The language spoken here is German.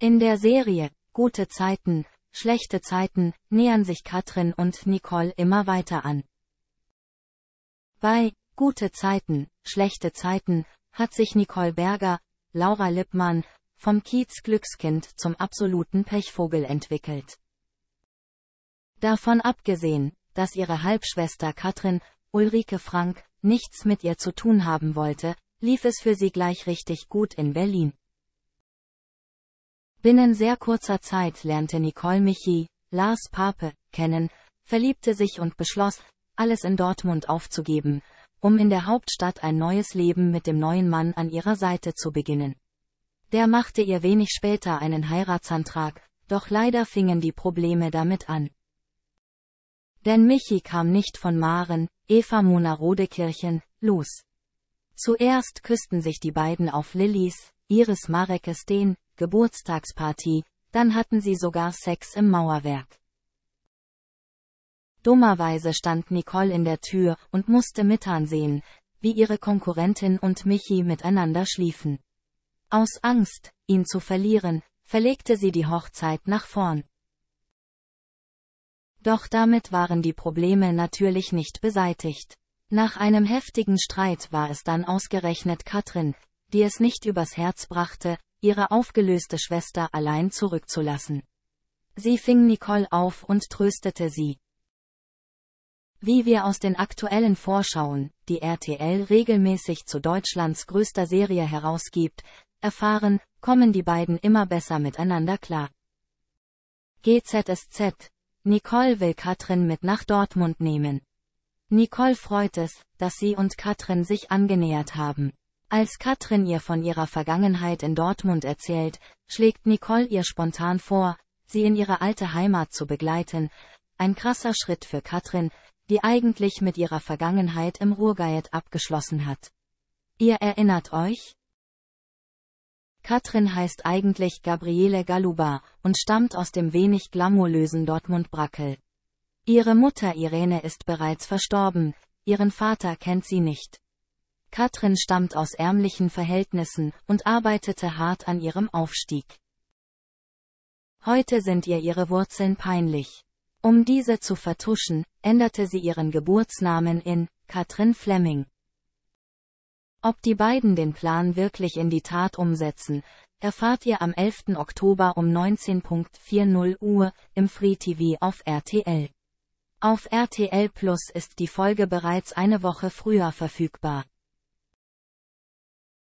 In der Serie Gute Zeiten, schlechte Zeiten nähern sich Katrin und Nicole immer weiter an. Bei Gute Zeiten, schlechte Zeiten hat sich Nicole Berger, Laura Lippmann, vom Kiez Glückskind zum absoluten Pechvogel entwickelt. Davon abgesehen, dass ihre Halbschwester Katrin, Ulrike Frank, nichts mit ihr zu tun haben wollte, lief es für sie gleich richtig gut in Berlin. Binnen sehr kurzer Zeit lernte Nicole Michi, Lars Pape, kennen, verliebte sich und beschloss, alles in Dortmund aufzugeben, um in der Hauptstadt ein neues Leben mit dem neuen Mann an ihrer Seite zu beginnen. Der machte ihr wenig später einen Heiratsantrag, doch leider fingen die Probleme damit an. Denn Michi kam nicht von Maren, Eva Mona Rodekirchen, los. Zuerst küssten sich die beiden auf Lillis, Iris Marek den, Geburtstagsparty, dann hatten sie sogar Sex im Mauerwerk. Dummerweise stand Nicole in der Tür und musste mitansehen, wie ihre Konkurrentin und Michi miteinander schliefen. Aus Angst, ihn zu verlieren, verlegte sie die Hochzeit nach vorn. Doch damit waren die Probleme natürlich nicht beseitigt. Nach einem heftigen Streit war es dann ausgerechnet Katrin, die es nicht übers Herz brachte, ihre aufgelöste Schwester allein zurückzulassen. Sie fing Nicole auf und tröstete sie. Wie wir aus den aktuellen Vorschauen, die RTL regelmäßig zu Deutschlands größter Serie herausgibt, erfahren, kommen die beiden immer besser miteinander klar. GZSZ. Nicole will Katrin mit nach Dortmund nehmen. Nicole freut es, dass sie und Katrin sich angenähert haben. Als Katrin ihr von ihrer Vergangenheit in Dortmund erzählt, schlägt Nicole ihr spontan vor, sie in ihre alte Heimat zu begleiten, ein krasser Schritt für Katrin, die eigentlich mit ihrer Vergangenheit im Ruhrgebiet abgeschlossen hat. Ihr erinnert euch? Katrin heißt eigentlich Gabriele Galuba und stammt aus dem wenig glamourösen Dortmund-Brackel. Ihre Mutter Irene ist bereits verstorben, ihren Vater kennt sie nicht. Katrin stammt aus ärmlichen Verhältnissen und arbeitete hart an ihrem Aufstieg. Heute sind ihr ihre Wurzeln peinlich. Um diese zu vertuschen, änderte sie ihren Geburtsnamen in Katrin Fleming. Ob die beiden den Plan wirklich in die Tat umsetzen, erfahrt ihr am 11. Oktober um 19.40 Uhr im Free TV auf RTL. Auf RTL Plus ist die Folge bereits eine Woche früher verfügbar.